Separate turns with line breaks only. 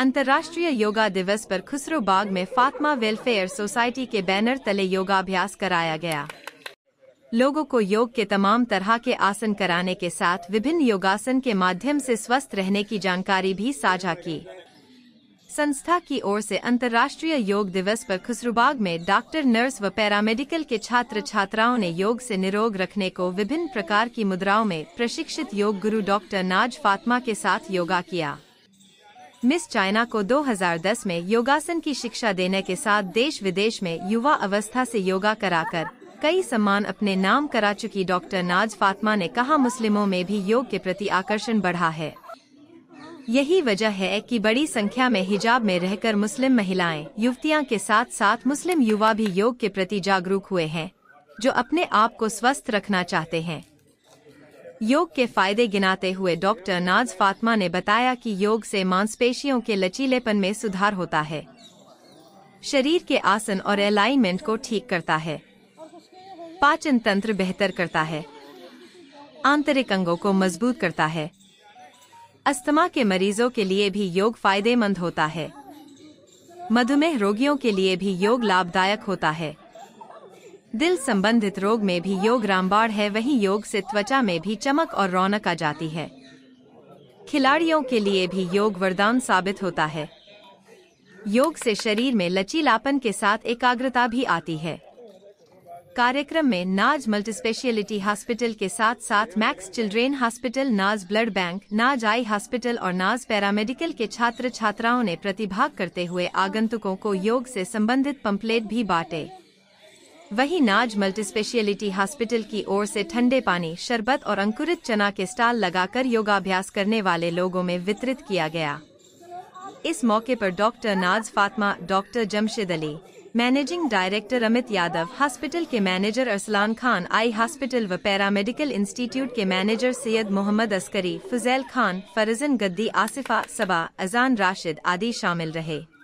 अंतर्राष्ट्रीय योगा दिवस पर खुसरो बाग में फातमा वेलफेयर सोसाइटी के बैनर तले योगाभ्यास कराया गया लोगों को योग के तमाम तरह के आसन कराने के साथ विभिन्न योगासन के माध्यम से स्वस्थ रहने की जानकारी भी साझा की संस्था की ओर से अंतर्राष्ट्रीय योग दिवस पर खुसरुबाग में डॉक्टर नर्स व पैरामेडिकल के छात्र छात्राओं ने योग से निरोग रखने को विभिन्न प्रकार की मुद्राओं में प्रशिक्षित योग गुरु डॉक्टर नाज फातमा के साथ योगा किया मिस चाइना को 2010 में योगासन की शिक्षा देने के साथ देश विदेश में युवा अवस्था से योगा कराकर कई सम्मान अपने नाम करा चुकी डॉक्टर नाज फातमा ने कहा मुस्लिमों में भी योग के प्रति आकर्षण बढ़ा है यही वजह है कि बड़ी संख्या में हिजाब में रहकर मुस्लिम महिलाएं युवतियां के साथ साथ मुस्लिम युवा भी योग के प्रति जागरूक हुए हैं जो अपने आप को स्वस्थ रखना चाहते हैं योग के फायदे गिनाते हुए डॉक्टर नाज फातमा ने बताया कि योग से मांसपेशियों के लचीलेपन में सुधार होता है शरीर के आसन और अलाइनमेंट को ठीक करता है पाचन तंत्र बेहतर करता है आंतरिक अंगों को मजबूत करता है अस्थमा के मरीजों के लिए भी योग फायदेमंद होता है मधुमेह रोगियों के लिए भी योग लाभदायक होता है दिल संबंधित रोग में भी योग रामबाण है वही योग से त्वचा में भी चमक और रौनक आ जाती है खिलाड़ियों के लिए भी योग वरदान साबित होता है योग से शरीर में लचीलापन के साथ एकाग्रता भी आती है कार्यक्रम में नाज मल्टीस्पेशलिटी हॉस्पिटल के साथ साथ Max children hospital Naaz blood bank Naaz eye hospital और नाज पैरामेडिकल के छात्र छात्राओं ने प्रतिभाग करते हुए आगंतुकों को योग से संबंधित पंपलेट भी बांटे वहीं नाज मल्टी स्पेशलिटी हॉस्पिटल की ओर से ठंडे पानी शरबत और अंकुरित चना के स्टाल लगाकर योगाभ्यास करने वाले लोगों में वितरित किया गया इस मौके पर doctor Naaz Fatima doctor Jamshed Ali managing director Amit Yadav hospital के manager Arsalan Khan eye hospital व पैरा मेडिकल इंस्टीट्यूट के मैनेजर सैयद मोहम्मद अस्करी फजैल खान फरजन गद्दी आसिफा सबा अजान राशिद आदि शामिल रहे